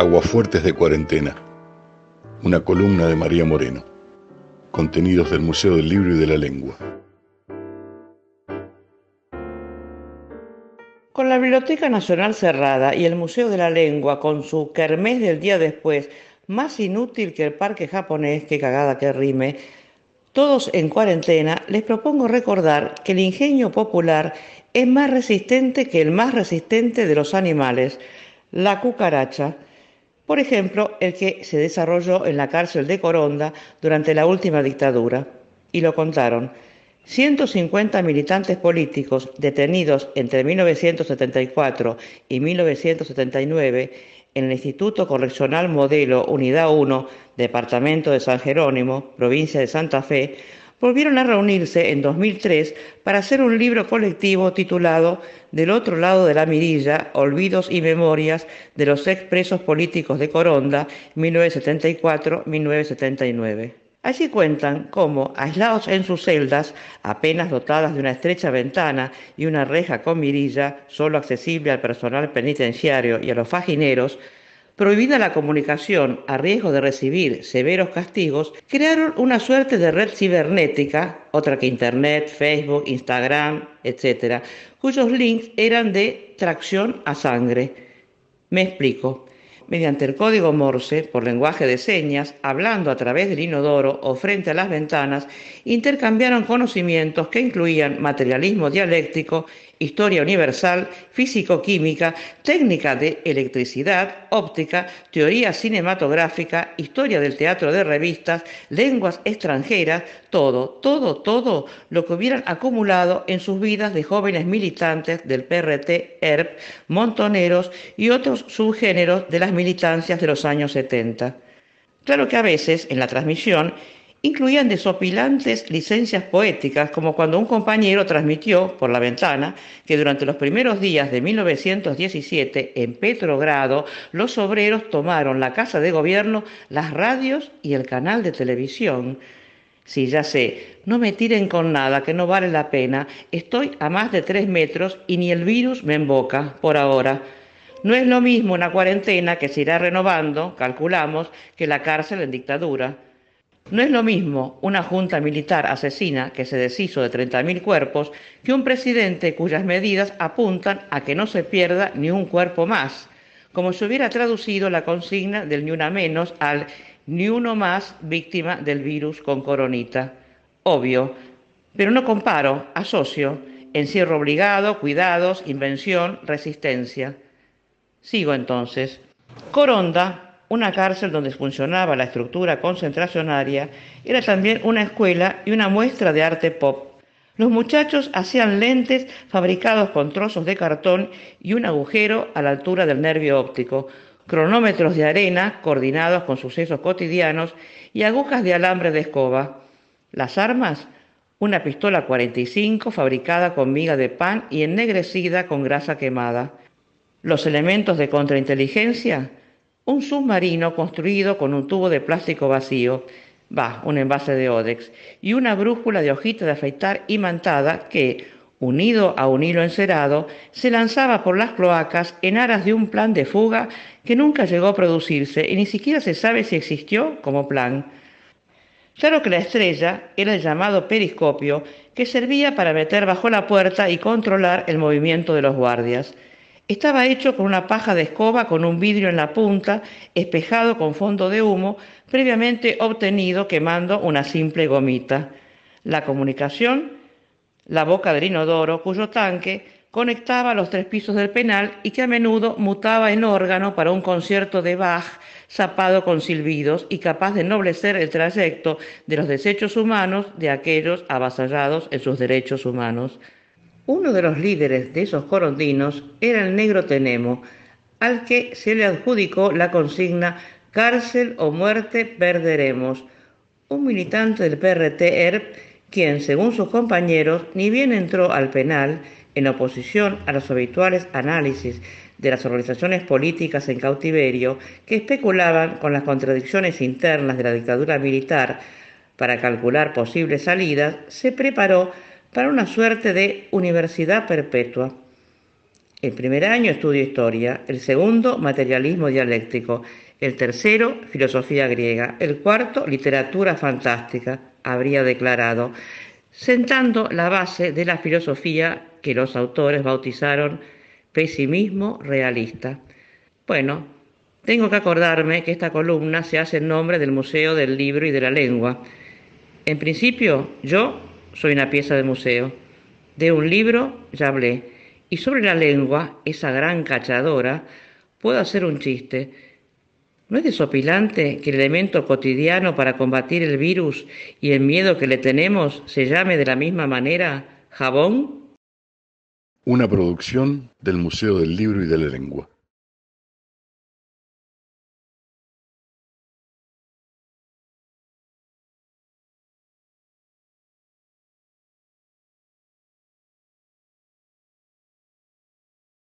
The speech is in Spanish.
Aguafuertes de Cuarentena, una columna de María Moreno, contenidos del Museo del Libro y de la Lengua. Con la Biblioteca Nacional cerrada y el Museo de la Lengua con su kermés del día después, más inútil que el parque japonés, qué cagada que rime, todos en cuarentena, les propongo recordar que el ingenio popular es más resistente que el más resistente de los animales, la cucaracha por ejemplo, el que se desarrolló en la cárcel de Coronda durante la última dictadura. Y lo contaron 150 militantes políticos detenidos entre 1974 y 1979 en el Instituto Correccional Modelo Unidad 1, Departamento de San Jerónimo, provincia de Santa Fe, volvieron a reunirse en 2003 para hacer un libro colectivo titulado Del otro lado de la mirilla, Olvidos y Memorias de los expresos políticos de Coronda 1974-1979. Allí cuentan cómo, aislados en sus celdas, apenas dotadas de una estrecha ventana y una reja con mirilla, solo accesible al personal penitenciario y a los fajineros, prohibida la comunicación a riesgo de recibir severos castigos, crearon una suerte de red cibernética, otra que Internet, Facebook, Instagram, etc., cuyos links eran de tracción a sangre. Me explico. Mediante el código Morse, por lenguaje de señas, hablando a través del inodoro o frente a las ventanas, intercambiaron conocimientos que incluían materialismo dialéctico historia universal, físico-química, técnica de electricidad, óptica, teoría cinematográfica, historia del teatro de revistas, lenguas extranjeras, todo, todo, todo lo que hubieran acumulado en sus vidas de jóvenes militantes del PRT, ERP, montoneros y otros subgéneros de las militancias de los años 70. Claro que a veces, en la transmisión, incluían desopilantes licencias poéticas, como cuando un compañero transmitió por la ventana que durante los primeros días de 1917 en Petrogrado los obreros tomaron la casa de gobierno, las radios y el canal de televisión. Si ya sé, no me tiren con nada, que no vale la pena. Estoy a más de tres metros y ni el virus me emboca, por ahora. No es lo mismo una cuarentena que se irá renovando, calculamos, que la cárcel en dictadura. No es lo mismo una junta militar asesina que se deshizo de 30.000 cuerpos que un presidente cuyas medidas apuntan a que no se pierda ni un cuerpo más, como si hubiera traducido la consigna del ni una menos al ni uno más víctima del virus con coronita. Obvio, pero no comparo, asocio, encierro obligado, cuidados, invención, resistencia. Sigo entonces. Coronda una cárcel donde funcionaba la estructura concentracionaria, era también una escuela y una muestra de arte pop. Los muchachos hacían lentes fabricados con trozos de cartón y un agujero a la altura del nervio óptico, cronómetros de arena coordinados con sucesos cotidianos y agujas de alambre de escoba. Las armas, una pistola 45 fabricada con miga de pan y ennegrecida con grasa quemada. Los elementos de contrainteligencia, un submarino construido con un tubo de plástico vacío, va, un envase de Odex, y una brújula de hojita de afeitar imantada que, unido a un hilo encerado, se lanzaba por las cloacas en aras de un plan de fuga que nunca llegó a producirse y ni siquiera se sabe si existió como plan. Claro que la estrella era el llamado periscopio que servía para meter bajo la puerta y controlar el movimiento de los guardias. Estaba hecho con una paja de escoba con un vidrio en la punta, espejado con fondo de humo, previamente obtenido quemando una simple gomita. La comunicación, la boca del inodoro, cuyo tanque conectaba los tres pisos del penal y que a menudo mutaba en órgano para un concierto de Bach zapado con silbidos y capaz de ennoblecer el trayecto de los desechos humanos de aquellos avasallados en sus derechos humanos. Uno de los líderes de esos corondinos era el negro Tenemo, al que se le adjudicó la consigna cárcel o muerte perderemos. Un militante del PRT-ERP, quien, según sus compañeros, ni bien entró al penal, en oposición a los habituales análisis de las organizaciones políticas en cautiverio que especulaban con las contradicciones internas de la dictadura militar para calcular posibles salidas, se preparó para una suerte de universidad perpetua. El primer año estudio historia, el segundo materialismo dialéctico, el tercero filosofía griega, el cuarto literatura fantástica, habría declarado, sentando la base de la filosofía que los autores bautizaron pesimismo realista. Bueno, tengo que acordarme que esta columna se hace en nombre del Museo del Libro y de la Lengua. En principio, yo soy una pieza de museo. De un libro ya hablé. Y sobre la lengua, esa gran cachadora, puedo hacer un chiste. ¿No es desopilante que el elemento cotidiano para combatir el virus y el miedo que le tenemos se llame de la misma manera jabón? Una producción del Museo del Libro y de la Lengua.